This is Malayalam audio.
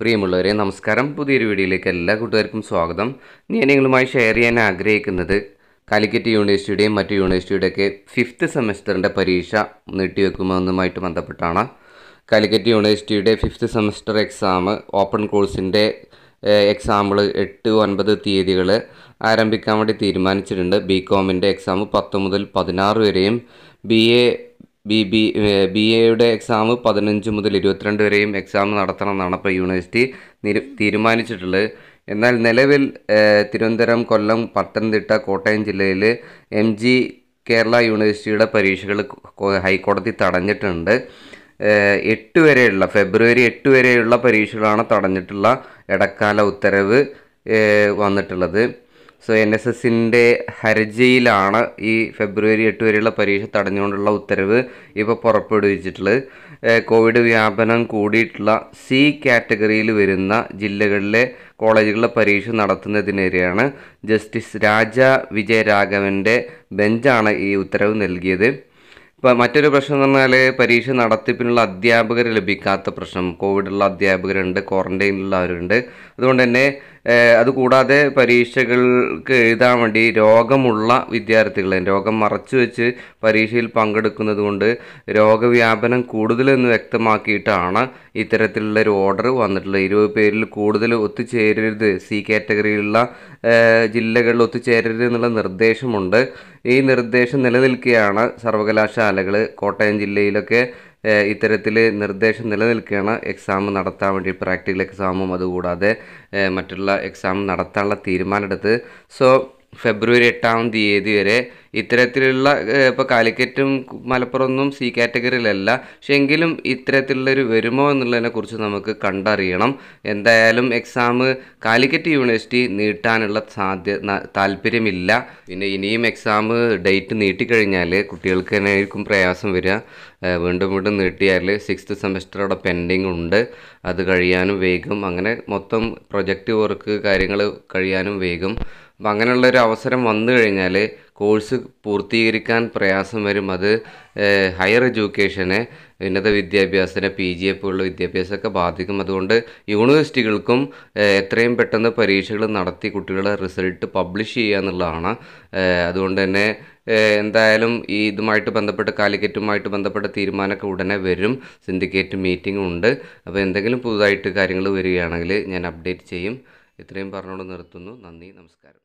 പ്രിയമുള്ളവരെ നമസ്കാരം പുതിയൊരു വീഡിയോയിലേക്ക് എല്ലാ കൂട്ടുകാർക്കും സ്വാഗതം ഞാൻ നിങ്ങളുമായി ഷെയർ ചെയ്യാൻ ആഗ്രഹിക്കുന്നത് കാലിക്കറ്റ് യൂണിവേഴ്സിറ്റിയുടെയും മറ്റു യൂണിവേഴ്സിറ്റിയുടെയൊക്കെ ഫിഫ്ത്ത് സെമസ്റ്ററിൻ്റെ പരീക്ഷ നീട്ടിവെക്കുമെന്നുമായിട്ട് ബന്ധപ്പെട്ടാണ് കാലിക്കറ്റ് യൂണിവേഴ്സിറ്റിയുടെ ഫിഫ്ത്ത് സെമസ്റ്റർ എക്സാം ഓപ്പൺ കോഴ്സിൻ്റെ എക്സാമ്പിൾ എട്ട് ഒൻപത് തീയതികൾ ആരംഭിക്കാൻ വേണ്ടി തീരുമാനിച്ചിട്ടുണ്ട് ബി കോമിൻ്റെ എക്സാം പത്ത് മുതൽ പതിനാറ് വരെയും B A B B B എയുടെ എക്സാം പതിനഞ്ച് മുതൽ ഇരുപത്തിരണ്ട് വരെയും എക്സാം എന്നാണ് അപ്പോൾ യൂണിവേഴ്സിറ്റി തീരുമാനിച്ചിട്ടുള്ളത് എന്നാൽ നിലവിൽ തിരുവനന്തപുരം കൊല്ലം പത്തനംതിട്ട കോട്ടയം ജില്ലയിൽ എം ജി കേരള യൂണിവേഴ്സിറ്റിയുടെ പരീക്ഷകൾ ഹൈക്കോടതി തടഞ്ഞിട്ടുണ്ട് എട്ട് വരെയുള്ള ഫെബ്രുവരി എട്ട് വരെയുള്ള പരീക്ഷകളാണ് തടഞ്ഞിട്ടുള്ള ഇടക്കാല ഉത്തരവ് വന്നിട്ടുള്ളത് സോ എൻ എസ് എസിൻ്റെ ഹർജിയിലാണ് ഈ ഫെബ്രുവരി എട്ട് വരെയുള്ള പരീക്ഷ തടഞ്ഞുകൊണ്ടുള്ള ഉത്തരവ് ഇപ്പോൾ പുറപ്പെടുവിച്ചിട്ടുള്ളത് കോവിഡ് വ്യാപനം കൂടിയിട്ടുള്ള സി കാറ്റഗറിയിൽ വരുന്ന ജില്ലകളിലെ കോളേജുകളിലെ പരീക്ഷ നടത്തുന്നതിനെതിരെയാണ് ജസ്റ്റിസ് രാജ വിജയരാഘവൻ്റെ ബെഞ്ചാണ് ഈ ഉത്തരവ് നൽകിയത് ഇപ്പം മറ്റൊരു പ്രശ്നം എന്ന് പറഞ്ഞാൽ പരീക്ഷ നടത്തിപ്പിനുള്ള അധ്യാപകർ ലഭിക്കാത്ത പ്രശ്നം കോവിഡുള്ള അധ്യാപകരുണ്ട് ക്വാറൻറ്റൈനിലുള്ളവരുണ്ട് അതുകൊണ്ട് തന്നെ അതുകൂടാതെ പരീക്ഷകൾക്ക് എഴുതാൻ വേണ്ടി രോഗമുള്ള വിദ്യാർത്ഥികളെ രോഗം മറച്ചു വെച്ച് പരീക്ഷയിൽ പങ്കെടുക്കുന്നത് കൊണ്ട് രോഗവ്യാപനം കൂടുതലെന്ന് വ്യക്തമാക്കിയിട്ടാണ് ഇത്തരത്തിലുള്ള ഒരു ഓർഡർ വന്നിട്ടുള്ളത് ഇരുപത് പേരിൽ കൂടുതൽ ഒത്തുചേരരുത് സി കാറ്റഗറിയിലുള്ള ജില്ലകളിൽ ഒത്തുചേരരുത് എന്നുള്ള നിർദ്ദേശമുണ്ട് ഈ നിർദ്ദേശം നിലനിൽക്കുകയാണ് സർവകലാശാലകൾ കോട്ടയം ജില്ലയിലൊക്കെ ഇത്തരത്തിൽ നിർദ്ദേശം നിലനിൽക്കുകയാണ് എക്സാം നടത്താൻ വേണ്ടി പ്രാക്ടിക്കൽ എക്സാമും അതുകൂടാതെ മറ്റുള്ള എക്സാം നടത്താനുള്ള തീരുമാനമെടുത്ത് സോ ഫെബ്രുവരി എട്ടാം തീയതി വരെ ഇത്തരത്തിലുള്ള ഇപ്പോൾ കാലിക്കറ്റും മലപ്പുറമൊന്നും സി കാറ്റഗറിയിലല്ല പക്ഷെ എങ്കിലും ഇത്തരത്തിലുള്ളൊരു വരുമോ കുറിച്ച് നമുക്ക് കണ്ടറിയണം എന്തായാലും എക്സാം കാലിക്കറ്റ് യൂണിവേഴ്സിറ്റി നീട്ടാനുള്ള സാധ്യ താല്പര്യമില്ല പിന്നെ ഇനിയും എക്സാം ഡേറ്റ് നീട്ടിക്കഴിഞ്ഞാൽ കുട്ടികൾക്ക് തന്നെ ആയിരിക്കും പ്രയാസം വരിക വീണ്ടും വീണ്ടും നീട്ടിയാൽ സിക്സ്ത് സെമസ്റ്റർ അവിടെ പെൻഡിങ് ഉണ്ട് അത് കഴിയാനും വേഗം അങ്ങനെ മൊത്തം പ്രൊജക്റ്റ് വർക്ക് കാര്യങ്ങൾ കഴിയാനും വേഗം അപ്പം അങ്ങനെയുള്ള ഒരു അവസരം വന്നു കഴിഞ്ഞാൽ കോഴ്സ് പൂർത്തീകരിക്കാൻ പ്രയാസം വരും അത് ഹയർ എഡ്യൂക്കേഷനെ ഉന്നത വിദ്യാഭ്യാസത്തിനെ പി ജി എ പോലുള്ള വിദ്യാഭ്യാസമൊക്കെ ബാധിക്കും അതുകൊണ്ട് യൂണിവേഴ്സിറ്റികൾക്കും എത്രയും പെട്ടെന്ന് പരീക്ഷകൾ നടത്തി കുട്ടികളുടെ റിസൾട്ട് പബ്ലിഷ് ചെയ്യുക എന്നുള്ളതാണ് അതുകൊണ്ട് തന്നെ എന്തായാലും ഈ ഇതുമായിട്ട് ബന്ധപ്പെട്ട് കാലിക്കറ്റുമായിട്ട് ബന്ധപ്പെട്ട തീരുമാനമൊക്കെ ഉടനെ വരും സിൻഡിക്കേറ്റ് മീറ്റിംഗ് ഉണ്ട് അപ്പോൾ എന്തെങ്കിലും പുതുതായിട്ട് കാര്യങ്ങൾ വരികയാണെങ്കിൽ ഞാൻ അപ്ഡേറ്റ് ചെയ്യും ഇത്രയും പറഞ്ഞുകൊണ്ട് നിർത്തുന്നു നന്ദി നമസ്കാരം